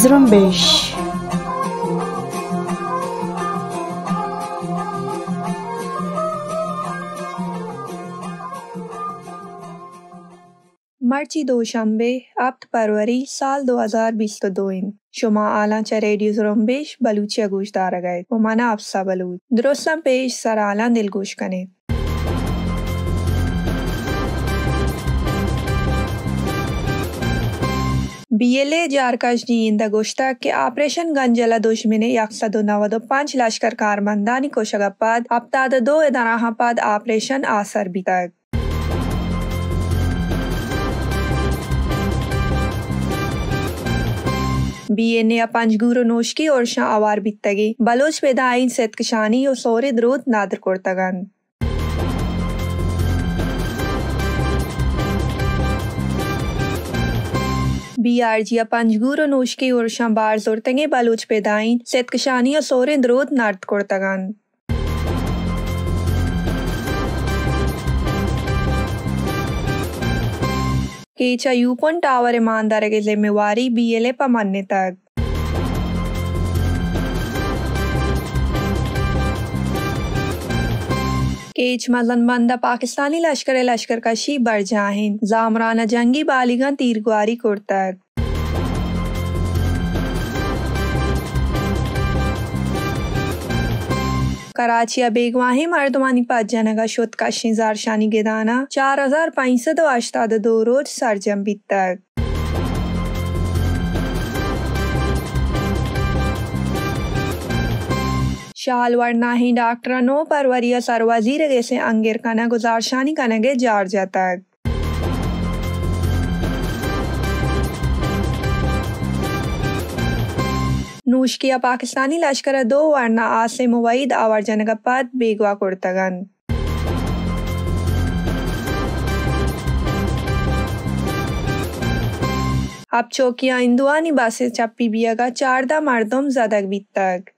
Zrambeche हरची दोशंबे आप्त परवरी साल तो 2022 शुमा आला चा रेडियो जुरम्बेश बलूचिया गोश दारगए उमाना आपसा बलूच दुरुस्तम पेश सर आला दिल दिलगोश कने बीएलए जारकाश जी इंदा गोश्ता के ऑपरेशन गंजला दुश्मने यकसा दो नवा दो पांच लश्कर कारमंदानी कोशगपाद अब तादा दो इदारा पाद ऑपरेशन आसर भी तक आवार बीत ನೋಷ್ಕಿ ವರ್ಷ ಅವಾರ್ ಬಿತ್ತಗಿ ಬಲೋಚ್ ಪೆದಾಯಿನ್ ಸೆತ್ಕಶಾನಿ ಯೋ ಸೋರಿದ್ ರೋದ್ ನಾದರ್ ಕೊಡ್ತಗನ್ बी आर जी जिया गुरु नोशकी और शाह बार जोरतंगे बलोच पेदाइन सेतकशानी और द्रोत नार्थ कोर्तगान केचा यूपन ईमानदार की जिम्मेवारी बीएलए तक केच मजन बंदा पाकिस्तानी लश्कर लश्कर कशी बरजाहिन जामराना जंगी बालिगन तीरगुआरी कुर्तक कराची हजार पाँच सौ ಶೋತ್ ಕಾಶಿ ಜಾರ್ಶಾನಿ ಗೆದಾನ 4582 ರೋಜ್ शाल ಬಿತ್ತಕ್ ही डॉक्टर नो पर वरिया सर वजीर से अंगेर कना गुजारशानी कनगे जार तक नूश किया पाकिस्तानी लश्कर दो वरना आसिम मुवैद आवर जनगपात बेगवा कुर्तगन अब चौकिया इंदुआनी बासे चप्पी बिया बियागा चारदा मरदम जदक बीतक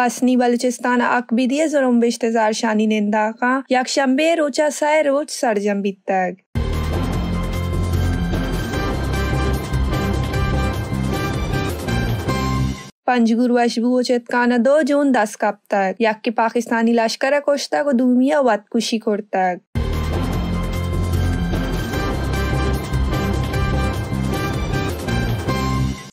पसनी बलूचिस्तान अकबीदी जुर्म बिश्तेजार शानी निंदा का यकशंबे रोचा सह रोच सरजम बीतक पंज गुरु अशबू चितकान दो जून दस कप तक याकि पाकिस्तानी लश्कर कोशता को दूमिया वत कुशी को तक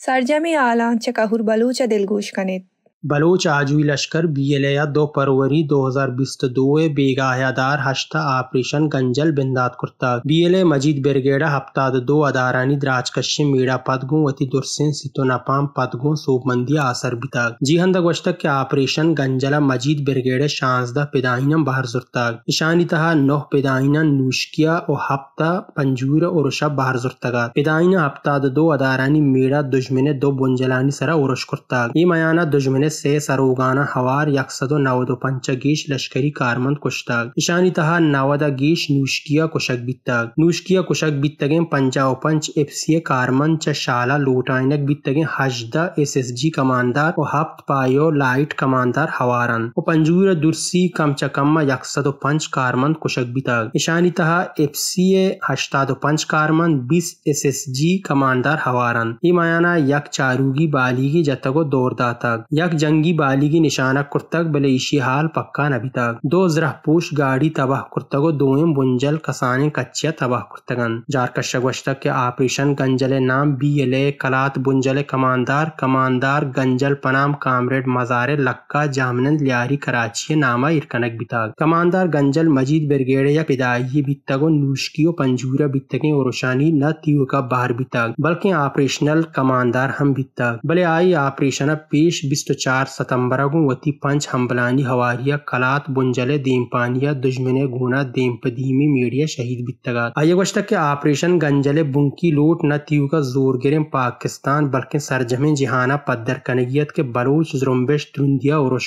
सरजमी आला चकाहुर बलूचा दिलगोश कनित बलोच आजवी लश्कर बी एल बीएलए दो फरवरी दो हजार बीस बेगा बेगाहदार हश्ता ऑपरेशन गंजल बिंदात कुर्ता ए मजीद बिरगेडा हफ्ताद दो अदारानी द्राजकशी मीड़ा पदगों वती दुरसिन सितोनापाम पदगों सोबमंदिया आसर बिता जी हंद गश्तक के ऑपरेशन गंजला मजीद बिरगेडे शांसदा पेदाइनम बहर जुर्ता निशानी तहा नोह पिदाइन नूशकिया और हफ्ता पंजूर और शब बहर जुर्तगा पिदाइन हफ्ताद दो अदारानी मीड़ा दुश्मने दो बुंजलानी सरा उर्श कुर्ता ये मयाना दुश्मने से सरोगाना हवार यकसद नवद पंच गीश लश्करी कारमंद कुश्ताग निशानी तहा नवदा गीश नूशकिया कुशक बित्ताग नूशकिया कुशक बित्तगे पंचाओ पंच एफ सी कारमंद च शाला लोटाइनक बित्तगे हजदा एस एस जी कमांडर और हफ्त पायो लाइट कमांडर हवारन और पंजूर दुर्सी कम चकम यकसद पंच कारमंद कुशक बिताग निशानी तहा एफ सी हशताद पंच कारमंद बीस एस एस जी कमांडर हवारन ये मायाना यक चारूगी बालीगी जतगो दौर दातक यक जंगी बाली की निशाना कुर्तक बले इशी हाल पक्का नबी तक दो जरा पूछ गाड़ी तबाह कुर्तको दो बुंजल कसाने कच्चिया तबाह कुर्तगन जारकश वशतक के ऑपरेशन गंजले नाम बी ए कलात बुंजले कमांडर कमानदार गंजल पनाम कामरेड मजारे लक्का जामनंद लियारी कराची नामा इरकनक बिताग कमानदार गंजल मजीद ब्रिगेड या पिदाई बितगो नूशकियो पंजूरा बितके और रोशानी न तीव का बाहर बिताग बल्कि ऑपरेशनल कमानदार हम बिताग भले आई ऑपरेशन पेश बिस्ट चार सितम्बरगु वती पंच हम्बलानी हवारिया कलात बुंजले दीमपानिया दुश्मने गुना दीमी मीडिया शहीद बितगा आये वश्ता के ऑपरेशन गंजले बुंकी लूट न तीव का जोर गिरे पाकिस्तान बल्कि सरजमे जिहाना पद्दर कनगियत के बलूच जुरुम्बेश द्रुंदिया और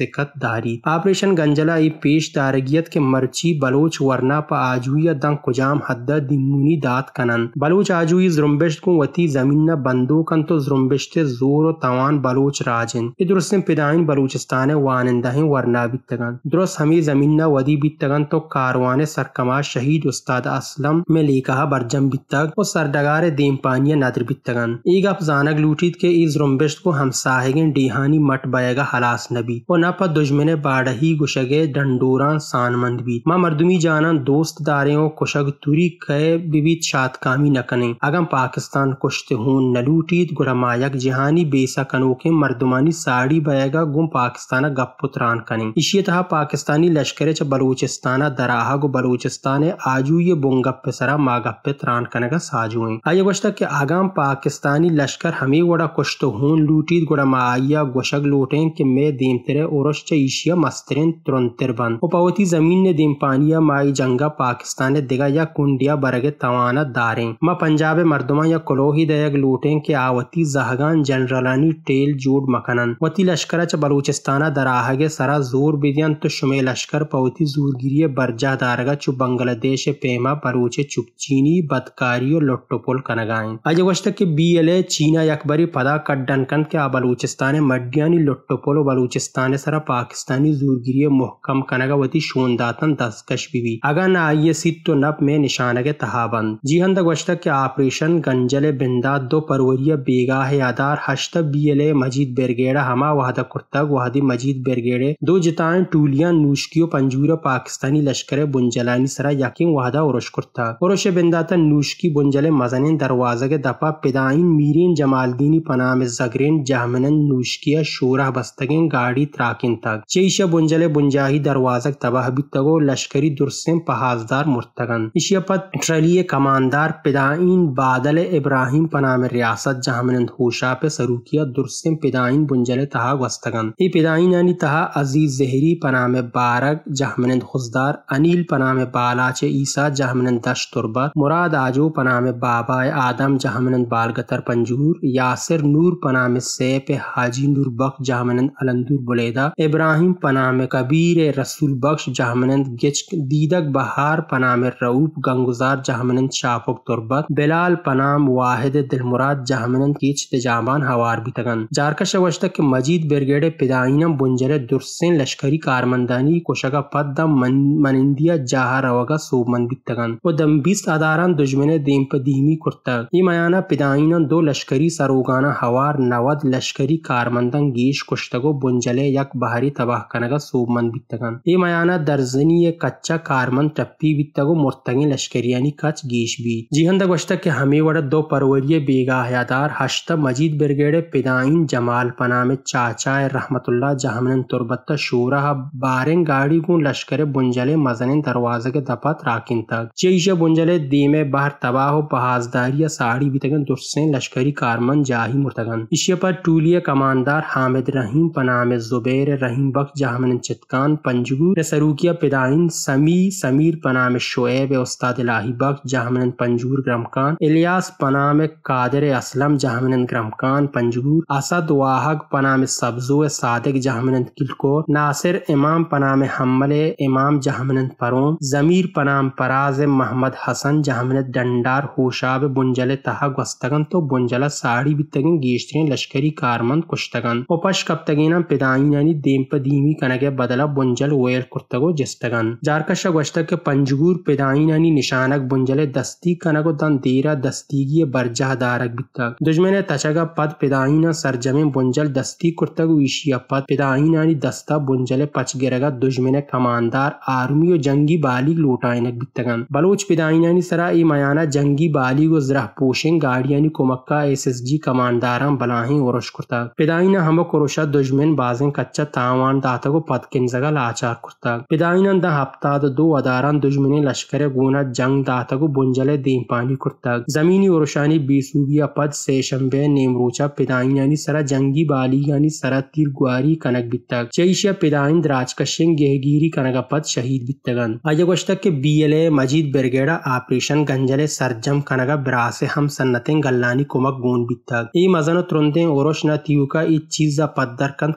जिकत दारी ऑपरेशन गंजला ई पेश दारगियत के मर्ची बलूच वरना पा आजुया दंग कुजाम हद दिमुनी दात कनन बलूच आजुई जुरुम्बेश को वती जमीन न बंदूकन तो जुरुम्बेश जोर और तवान बलूच राजन يدرس بدعين بلوچستان وانندهين ورنا بيتغان درس همي زميننا ودي بيتغان تو کاروان سرکما شهید استاد اسلم में लेखा बरजम बित्तग और सरडगार देम पानिया नादर बित्तगन एक अफजानक लूटीत के इस रुम्बिश्त को हम साहेगन डीहानी मट बयगा हलास नबी और न पर दुश्मन बाड़ही गुशगे डंडोरा सानमंद भी माँ मरदुमी जाना दोस्त और कुशग तुरी कहे बिबीत शात कामी न कने अगम पाकिस्तान कुश्त हूं न लूटीत गुरमायक जहानी बेसा के मर्दमानी ದಾಳಿ ಬಯಗ गुम पाकिस्तान गपुतरान कनी इसी तरह पाकिस्तानी लश्कर च बलूचिस्तान दराहा गो बलूचिस्तान आजू ये बुंगप सरा मागप त्रान का साजू आइए गोश तक के आगाम पाकिस्तानी लश्कर हमें गोड़ा कुछ तो हूं लूटी गोड़ा माया गोशक लूटे के मैं दीम तेरे ओरश चीशिया मस्तरें तुरंतर बन पवती जमीन ने दीम पानिया माई जंगा पाकिस्तान दिगा या कुंडिया बरगे तवाना दारे मा पंजाब मरदमा या कलोही दयाग लूटे के आवती जहगान जनरलानी टेल जोड़ मकनन वती लश्कर लश्कराच्या बलुचिस्ताना दराहगे सरा जोर बिदियन तो शुमे लश्कर पौती जोरगिरी बरजा दारगा चु बांग्लादेश पेमा बरूचे चुपचीनी बदकारी और लुट्टोपोल कनगाइन अज वश तक के बी एल ए चीना अकबरी पदा कड्डन कन के बलूचिस्तान मड्डियानी लुट्टोपोल बलूचिस्तान सरा पाकिस्तानी जोरगिरी मोहकम कनगा वती शोनदातन दसकश भी अगर न आई सित तो नप में निशानगे तहाबंद जी हंद गश्तक के ऑपरेशन गंजले बिंदा दो परवरिया बेगाह आदार हश्त बी एल ए मजीद बेरगेड़ा हमा वहदा कुर्तग वहद मजीद बेरगेड़े दो जितान टूलिया नूशकियो पंजूर पाकिस्तानी लश्कर बुंजलानी सरा यकीन वहदा उरश कुर्ता उरश बिंदाता नूशकी बुंजले मजन दरवाजा के दफा पिदाइन मीरिन जमालदीनी पनाम जगरिन जहमन नूशकिया शोरा बस्तगें गाड़ी त्राकिन तक चेशा बुंजले बुंजाही दरवाजा तबाह भी तगो लश्करी दुरसिम पहाजदार मुर्तगन इशिया पद ट्रलिय कमानदार पिदाइन बादल इब्राहिम पनाम रियासत जहमन होशा पे सरूकिया दुरसिम पिदाइन बुंजल منزلتها واستقن ای پیداینانی تها عزیز زهری پنام بارگ جهمنند خزدار انیل پنام بالاچ عیسی جهمنند دشت تربت مراد آجو پنام بابا آدم جهمنند بالگتر पंजूर यासिर नूर पनाम सैप हाजी नूर बख्श जहामनंद अलंदूर बुलेदा इब्राहिम पनाम कबीर रसूल बख्श जहामनंद गिच दीदक बहार पनाम रऊफ गंगुजार जहामनंद शाफुक तुरबत बिलाल पनाम वाहिद दिलमुराद जहामनंद गिच तजामान हवार भी तगन जारकश वशतक मजीद ब्रिगेड पिदाइन बुंजर दुर्सें लश्करी कारमंदानी कुशा पद मन, मनिंदिया जाहा रवागा सोबमंदी तगन व दम्बीस अदारान दुश्मन देम पदीमी कुर्तक ये मयाना पिदाइन दो लश्करी सरोगाना हवार नवद लश्करी कारमंदन गीश कुश्तगो बुंजले यक बहरी तबाह कनगा सोबमंद बितगन ये मयाना दर्जनी ये कच्चा कारमंद टप्पी बितगो मुर्तगे यानी कच गीश भी जिहन हंदा के हमें वड़ा दो परवरिय हयादार हशत मजीद ब्रिगेड पिदाइन जमाल पनामे चाचाय रहमतुल्ला जहामन तुरबत शूरा बारें गाड़ी गु लश्कर बुंजले मजन दरवाजे के दपत राकिन तक जेश बुंजले दीमे बहर तबाह बहाजदारी साड़ी भी तगन दुस्सें लश्करी कारमन जाही मुर्तगन इसे पर टूलिय कमानदार हामिद रहीम पनाम जुबेर रहीम बख्त जहामन चितकान पंजगू सरुकिया पिदाइन समी समीर पनाम शोएब उस्ताद लाही बख्त जहामन पंजूर ग्रमकान इलियास पनाम कादर असलम जहामन ग्रमकान पंजगूर असद वाहक पना पनाम सब्जू सादिक जहामनंद किलको नासिर इमाम पनाम हमल इमाम जहामनंद परोम ज़मीर पनाम पराज महमद हसन जहामनद डंडार होशाब बुंजल तहा गस्तगन तो बुंजला साड़ी बितगिन गीशतरें लश्करी कारमंद कुश्तगन उपश कब तगीना पिदाइन यानी देम पदीमी कनगे बदला बुंजल वेल कुर्तगो जिस्तगन जारकश गश्तक के पंजगूर पिदाइन यानी निशानक बुंजल दस्ती कनगो दन देरा दस्तीगी बरजाह दारक बितक दुश्मन तचगा पद पिदाइन सरजमे बुंजल दस्ती دەستی کورتەگووی شیەپەت پێداینانی دەستە بنجلە پچگەرەگە دژمنە کەماندار ئارمی و جەنگی بالی لۆٹینە بیتەکەن بەلوچ پێداینانی سرا ئیمایانە جەنگی بالی و زرە پۆشن گاریانی کۆمەکە SSG کەمانداران بەلاهین وەڕش کورتە پێداینە هەمە کۆڕۆشە دژمن بازن کەچە تاوان داتەگە و پتکنزەگە لاچار کورتە پێداینان دە هەفتاد دو وەداران دژمنی لەشکرە گونە جەنگ داتەگە و بنجلە دیمپانی کورتە زمینی وەڕشانی بیسوبیە پەت سێشەمبێ نێمرۆچە پێداینانی سرە جەنگی بالی ولياني سراتير غواري كانك بيتاك جيشيا بيداين دراجكشن جهگيري كانك پد شهيد بيتغان اجاگوشتك बीएलए मजीद ब्रिगेडा ऑपरेशन गंजले सरजम कनगा ब्रासे हम सन्नते गल्लानी कुमक गोन बित्ता ई मजन तुरंते ओरोश न का ई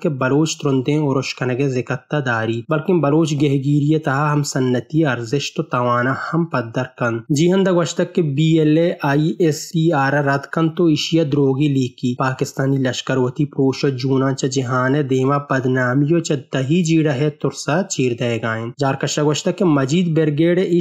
के बलोच तुरंते ओरोश दारी बल्कि बलोच गहगीरिय तहा हम सन्नति अर्जिश तो तवाना हम पद्दर कंद जी हंदा वशतक के बीएलए आईएससीआर रद कंद तो ईशिया द्रोगी लीकी पाकिस्तानी लश्कर वती प्रोशो च जहान देवा बदनामियों च दही जी रहे तुरसा चीर देगाइन जार कशा के मजीद ब्रिगेड ई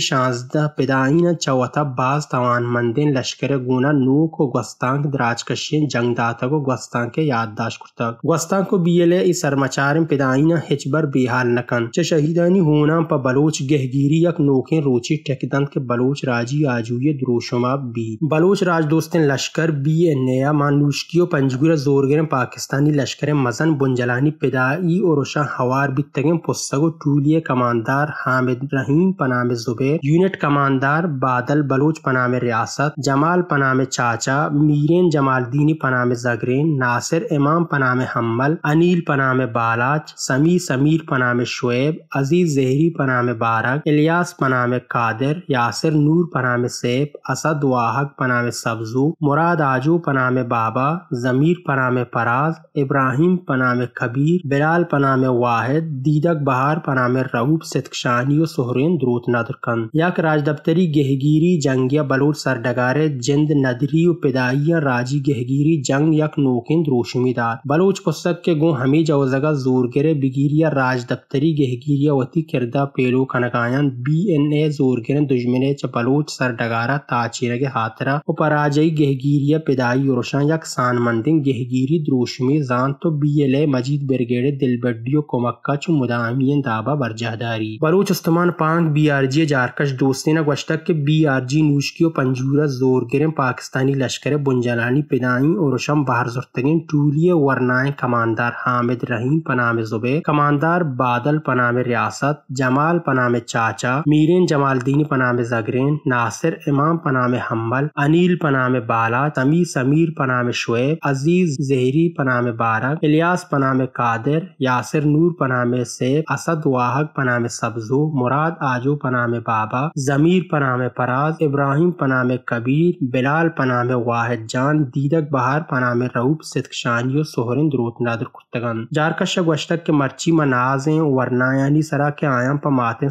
पिदाई न चौथा बाज तवान मंदिन लश्कर गुना नू को गस्तांक दराज कशियन जंग दाता को गस्तांक के याददाश्त कुर्ता गस्तांक को एल ए सरमाचार न हिचबर बिहाल नकन च शहीदानी होना प बलोच गहगिरी यक नोखें रोची टेकदंत के बलोच राजी आजुए द्रोशमा बी बलोच राज दोस्तें लश्कर बी ए नया मानुष्कियो पंजगुरा जोरगिर पाकिस्तानी لشکر مزن بنجلانی پدایی اوروشا हवार बितगम पुस्तगो टूलिय कमानदार हामिद रहीम पनाम जुबैर यूनिट कमानदार बादल बलोच पनाम रियासत जमाल पनाम चाचा मीरेन जमालदीनी पनाम जगरेन नासिर इमाम पनाम हम्मल अनिल पनाम बालाज समी समीर पनाम शुएब अजीज जहरी पनाम बारक इलियास पनाम कादिर यासिर नूर पनाम सेब असद वाहक पनाम सब्जू मुराद आजू पनाम बाबा जमीर पनाम फराज इब्राहिम पनाम कबीर बिलाल पनाम वाहिद दीदक बहार पनाम रऊब सिदकशान यो सोहरेन द्रोत नदरकन यक राज दफ्तरी गहगीरी जंगिया बलोर डगारे जिंद नदरी पिदाइया राजी गहगीरी जंग यक नोकिन रोशमीदार बलोच पुस्तक के गो हमी जगह जोर गिरे बिगिरिया राज दफ्तरी गहगीरिया वती किरदा पेलो कनकायन बी एन ए जोर दुश्मन दुश्मने बलोच सर डगारा ताचिर के हाथरा उपराजयी गहगीरिया पिदाई रोशन यक सान मंदिन गहगीरी द्रोशमी ज़ानतो बीएलए मजीद ब्रिगेड दिलबड्डियो कोमक्काचु मुदामियन दाबा बरजादारी बलोच उस्तमान पांग बीआरजी जारकश दोस्तेना गश्तक के बीआरजी नूशकियो पंजूरा जोर गिरम पाकिस्तानी लश्कर बुंजलानी पिदाई और शम बहर जुर्तगिन टूलिय वरनाए कमांदार हामिद रहीम पनाम जुबे कमांदार बादल पनाम रियासत जमाल पनाम चाचा मीरन जमालदीन पनाम जगरेन नासिर इमाम पनाम हम्बल अनिल पनाम बाला तमी समीर पनाम शुएब अजीज जहरी पनाम बारह इलियास पनाम कादिर यासिर नूर पनाम सेब असद वाहक पनाम सब्जू मुराद आजू पनाम बाबा जमीर पनाम पराज इब्राहिम पनाम कबीर बिलाल पनाम वाहिद जान दीदक बहार पनाम सिद्क शानियो सोहरिन द्रोत नादर कुर्तगन जारकश गशतक के मर्ची मनाजे वरना यानी सरा के आयाम पमातें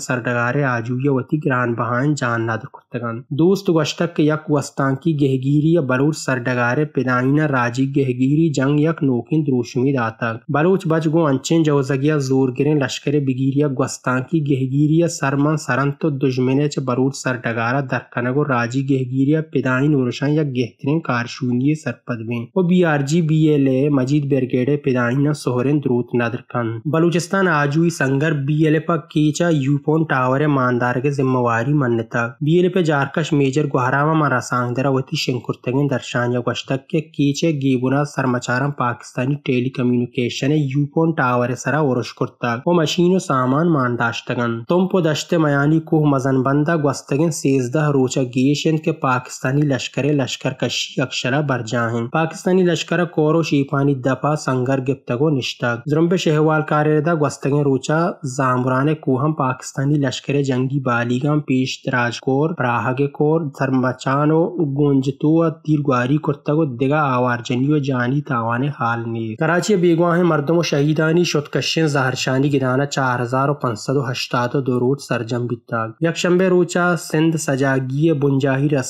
आजू ये वती ग्रान बहान जान नादर खुतगन दोस्त गशतक के यक वस्तांकी गहगीरी या बरूर सरडगारे पिदाइना राजी गहगीरी जंग यक नोकिन duruşumi datal. Baluch baş goançen cavazagiya zorgirin lashkere bigiriya gwastanki gehgiriya sarman saranto dujmene çe baruch sardagara darkanago raji gehgiriya pedain uruşan ya gehtirin karşuniye sarpadvein. O BRG BLA Majeed बेरगेडे पेदाइना सोहरेन द्रूत नदरकन बलूचिस्तान आजुई संगर बीएलए पर केचा यूपोन टावर मानदार के जिम्मेवारी मन्नता बीएलए पे जारकश मेजर गुहरामा मरासांग दरा वती शिंकुर्तगिन दर्शान या गश्तक के केचे गेबुना सरमचारम पाकिस्तानी ईरानी टेलीकम्युनिकेशन यूकोन टावर सरा उरुश कुर्तक व मशीन सामान मान दाश्तगन तुम पो दश्ते मयानी कुह मजन बंदा गस्तगिन सेजदह रोचा गेशन के पाकिस्तानी लश्कर लश्कर कशी अक्षरा बरजाहिन पाकिस्तानी लश्कर कोरो शीफानी दफा संगर गिप्तगो निश्तक जुर्म शहवाल कारदा गस्तगिन रोचा जामरान कोहम पाकिस्तानी लश्कर जंगी बालीगम पेश तराज कोर राहगे कोर धर्मचानो गुंजतो तीरगुआरी कुर्तगो दिगा आवारजनियो जानी तावाने हाल ने کنید در بیگاه مردم و شهیدانی شدکشین زهرشانی گیرانه 4582 روز سرجم بیدال یکشنبه روچا سند سجاگی بنجاهی را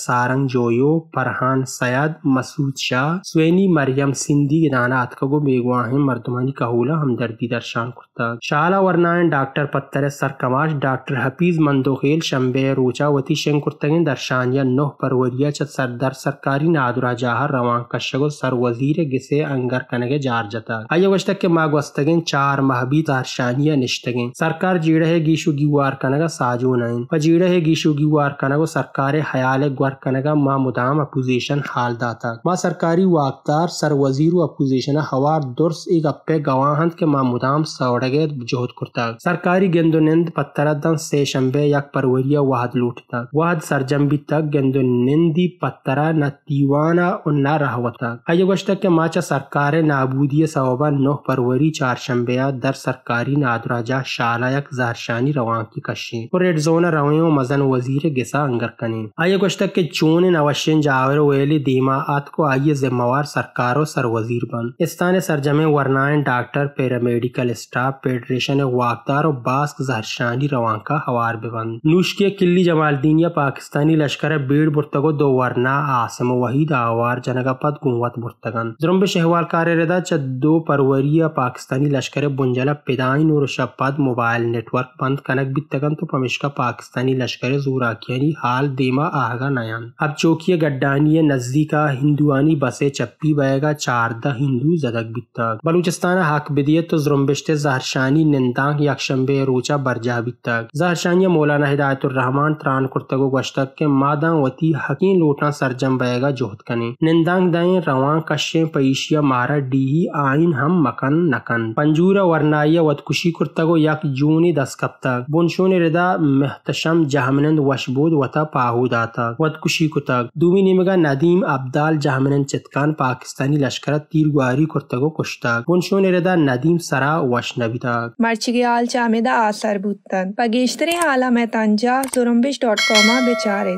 جویو پرهان سید مسعود شاه سوینی مریم सिंधी गिदाना अतकगो बेगवाहे मर्दमानी कहूला हमदर्दी दर्शान कुर्ता शाला वर्नायन डॉक्टर पत्थर सर डॉक्टर हफीज मंदोखेल शंबे रोचा वती शेंग कुर्तगिन दर्शानिया नोह परवरिया चत सरदार सरकारी नादुरा जाहर रवान कशगो सर वजीर गिसे अंगर कनगे ጃርጀታ አየወሽተከ ማጓስተገን ቻር ማህቢት አርሻኒያ ንሽተገን सरकार जीड़े है गीशु गिवार कनगा साजो नयन व जीड़े है गीशु गिवार कनगो सरकारे हयाले ग्वर कनगा मा मुदाम अपोजिशन हाल दाता मा सरकारी वाक्तार सर वजीर अपोजिशन हवार दुर्स एक अप्पे गवाहंत के मा मुदाम सौड़गे जोहत कुर्ता सरकारी गेंदोनिंद पत्तरा दन से शंबे यक परवरिया वाहद लूटता वाहद सरजम्बी तक गेंदोनिंदी पत्तरा न तीवाना और न रहवता अयगोश तक के माचा सरकारे नाबू عبودی ثوابان 9 فروری چهارشنبه در سرکاری نادراجا شالایک زهرشانی روان کی کشی و ریڈ زون رویوں مزن وزیر گسا انگر کنی آئیے گوشتک کے چون نوشن جاور ویلی دیماعات को आइए जिम्मेवार सरकार सर वजीर बन स्थानीय सरजमे वरनायन डॉक्टर मेडिकल स्टाफ फेडरेशन वाकदार और बास्क जहरशानी रवान का हवार बेबंद नूश के किली जमालदीन या पाकिस्तानी लश्कर बीड़ बुर्तगो दो वरना आसम वहीद आवार जनगपत गुवत बुर्तगन जुर्म शहवाल कार्य कराचा दो परवरिया पाकिस्तानी लश्कर बुंजला पिदाइन और शपात मोबाइल नेटवर्क बंद कनक बितगन तो पमिशका पाकिस्तानी लश्कर जूराकियानी हाल देमा आहगा नयान अब चौकी गड्डानी नजदीका हिंदुआनी बसे चप्पी बएगा चारदा हिंदू जदक बितक बलूचिस्तान हक बिदियत तो जुरम्बिश्त जहरशानी निंदांग यकशंबे रोचा बरजा बितक जहरशानी मौलाना हिदायतुर्रहमान त्रान कुर्तगो गश्तक के मादा वती हकीन लोटा सरजम बएगा जोहत कने निंदांग दवा रवा कशे मारा डी ही आइन हम मकन नकन पंजूर वरनाइया वतकुशी कुर्तगो यक जूनी दस कब तक बुनशो ने रिदा महतशम जहमनंद वशबोध वता पाहुदा तक वतकुशी कुतक दूमी निमगा नदीम अब्दाल जहमनंद चितकान पाकिस्तानी लश्कर तीर गुआरी कुर्तगो कुश्तक बुनशो ने रिदा नदीम सरा वशनबी तक मर्च आल चामेदा आसर बुतन पगेश्तरे आला मैं तंजा जुरम्बिश डॉट कॉम बेचारे